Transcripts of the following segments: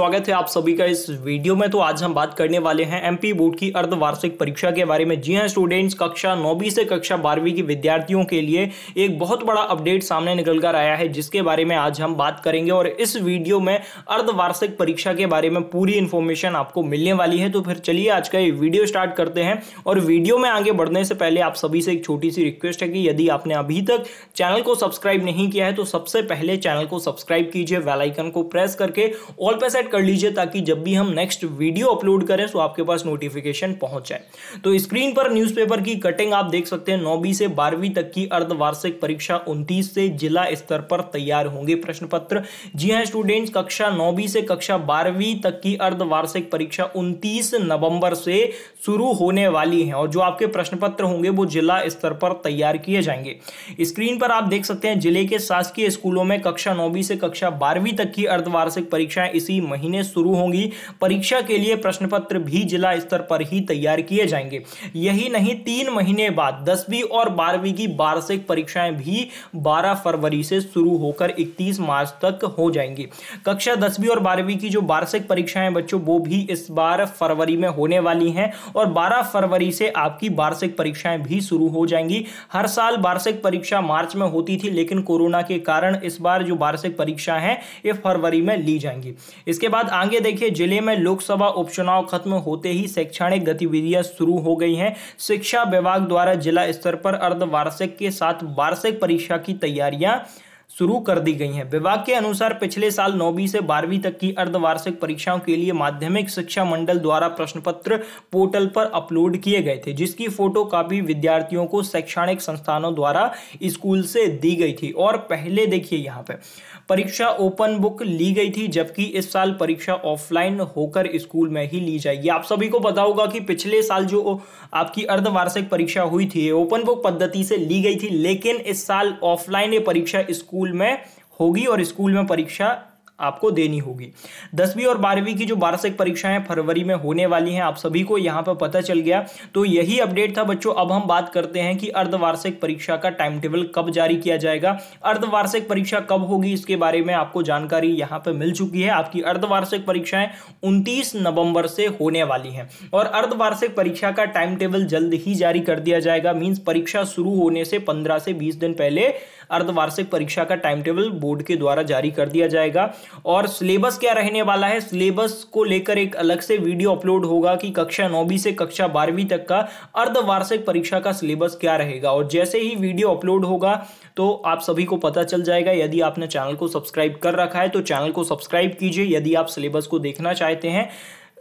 स्वागत है आप सभी का इस वीडियो में तो आज हम बात करने वाले हैं एमपी बोर्ड की अर्धवार्षिक परीक्षा के बारे में जी हां स्टूडेंट्स कक्षा नौवीं से कक्षा बारहवीं के विद्यार्थियों के लिए एक बहुत बड़ा अपडेट सामने निकल कर आया है जिसके बारे में आज हम बात करेंगे और इस वीडियो में अर्धवार्षिक परीक्षा के बारे में पूरी इन्फॉर्मेशन आपको मिलने वाली है तो फिर चलिए आज का ये वीडियो स्टार्ट करते हैं और वीडियो में आगे बढ़ने से पहले आप सभी से एक छोटी सी रिक्वेस्ट है कि यदि आपने अभी तक चैनल को सब्सक्राइब नहीं किया है तो सबसे पहले चैनल को सब्सक्राइब कीजिए वेलाइकन को प्रेस करके ऑल पे कर लीजिए ताकि जब भी हम नेक्स्ट वीडियो अपलोड करें तो आपके पास नोटिफिकेशन पहुंच जाए तो स्क्रीन पर न्यूज़पेपर की कटिंग आप देख सकते हैं नौवीं से बारहवीं तक की अर्धवार्षिक परीक्षा उनतीस से जिला स्तर पर तैयार होंगे प्रश्न पत्र जी हाँ स्टूडेंट्स कक्षा नौवीं से कक्षा बारहवीं तक की अर्धवार्षिक परीक्षा उनतीस नवंबर से शुरू होने वाली है और जो आपके प्रश्न पत्र होंगे वो जिला स्तर पर तैयार किए जाएंगे स्क्रीन पर आप देख सकते हैं जिले के शासकीय स्कूलों में कक्षा नौवीं से कक्षा बारहवीं तक की अर्धवार्षिक परीक्षाएं इसी महीने महीने शुरू होंगी परीक्षा के लिए प्रश्न पत्र भी जिला स्तर पर ही तैयार किए जाएंगे यही नहीं तीन महीने बाद दसवीं और बारहवीं की वार्षिक परीक्षाएं भी 12 फरवरी से शुरू होकर 31 मार्च तक हो जाएंगी कक्षा दसवीं और बारहवीं की जो वार्षिक परीक्षाएं बच्चों वो भी इस बार फरवरी में होने वाली हैं और 12 फरवरी से आपकी वार्षिक परीक्षाएं भी शुरू हो जाएंगी हर साल वार्षिक परीक्षा मार्च में होती थी लेकिन कोरोना के कारण इस बार जो वार्षिक परीक्षा है ये फरवरी में ली जाएंगी इसके बाद आगे देखिए जिले में लोकसभा उपचुनाव खत्म होते ही शैक्षणिक गतिविधियां शुरू हो गई हैं शिक्षा विभाग द्वारा जिला स्तर पर अर्धवार्षिक के साथ वार्षिक परीक्षा की तैयारियां शुरू कर दी गई हैं विभाग के अनुसार पिछले साल नौवीं से बारहवीं तक की अर्धवार्षिक परीक्षाओं के लिए माध्यमिक शिक्षा मंडल द्वारा प्रश्न पत्र पोर्टल पर अपलोड किए गए थे जिसकी फोटो कापी विद्यार्थियों को शैक्षणिक संस्थानों द्वारा स्कूल से दी गई थी और पहले देखिए यहाँ पे परीक्षा ओपन बुक ली गई थी जबकि इस साल परीक्षा ऑफलाइन होकर स्कूल में ही ली जाएगी आप सभी को पता होगा कि पिछले साल जो आपकी अर्धवार्षिक परीक्षा हुई थी ओपन बुक पद्धति से ली गई थी लेकिन इस साल ऑफलाइन ये परीक्षा स्कूल स्कूल में होगी और स्कूल में परीक्षा आपको देनी होगी दसवीं और बारहवीं की जो वार्षिक परीक्षाएं फरवरी में होने वाली हैं आप सभी को यहाँ पर पता चल गया तो यही अपडेट था बच्चों अब हम बात करते हैं कि अर्धवार्षिक परीक्षा का टाइम टेबल कब जारी किया जाएगा अर्धवार्षिक परीक्षा कब होगी इसके बारे में आपको जानकारी यहाँ पर मिल चुकी है आपकी अर्धवार्षिक परीक्षाएं उनतीस नवंबर से होने वाली हैं और अर्धवार्षिक परीक्षा का टाइम टेबल जल्द ही जारी कर दिया जाएगा मीन्स परीक्षा शुरू होने से पंद्रह से बीस दिन पहले अर्धवार्षिक परीक्षा का टाइम टेबल बोर्ड के द्वारा जारी कर दिया जाएगा और सिलेबस क्या रहने वाला है सिलेबस को लेकर एक अलग से वीडियो अपलोड होगा कि कक्षा नौवीं से कक्षा बारहवीं तक का अर्धवार्षिक परीक्षा का सिलेबस क्या रहेगा और जैसे ही वीडियो अपलोड होगा तो आप सभी को पता चल जाएगा यदि आपने चैनल को सब्सक्राइब कर रखा है तो चैनल को सब्सक्राइब कीजिए यदि आप सिलेबस को देखना चाहते हैं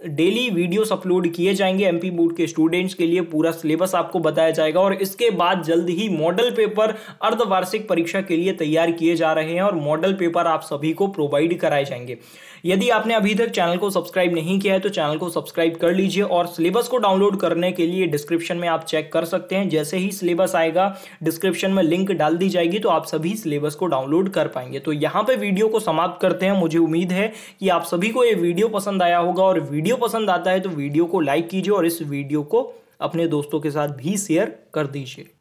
डेली वीडियोस अपलोड किए जाएंगे एमपी बोर्ड के स्टूडेंट्स के लिए पूरा सिलेबस आपको बताया जाएगा और इसके बाद जल्द ही मॉडल पेपर अर्धवार्षिक परीक्षा के लिए तैयार किए जा रहे हैं और मॉडल पेपर आप सभी को प्रोवाइड कराए जाएंगे यदि आपने अभी तक चैनल को सब्सक्राइब नहीं किया है तो चैनल को सब्सक्राइब कर लीजिए और सिलेबस को डाउनलोड करने के लिए डिस्क्रिप्शन में आप चेक कर सकते हैं जैसे ही सिलेबस आएगा डिस्क्रिप्शन में लिंक डाल दी जाएगी तो आप सभी सिलेबस को डाउनलोड कर पाएंगे तो यहाँ पर वीडियो को समाप्त करते हैं मुझे उम्मीद है कि आप सभी को ये वीडियो पसंद आया होगा और वीडियो वीडियो पसंद आता है तो वीडियो को लाइक कीजिए और इस वीडियो को अपने दोस्तों के साथ भी शेयर कर दीजिए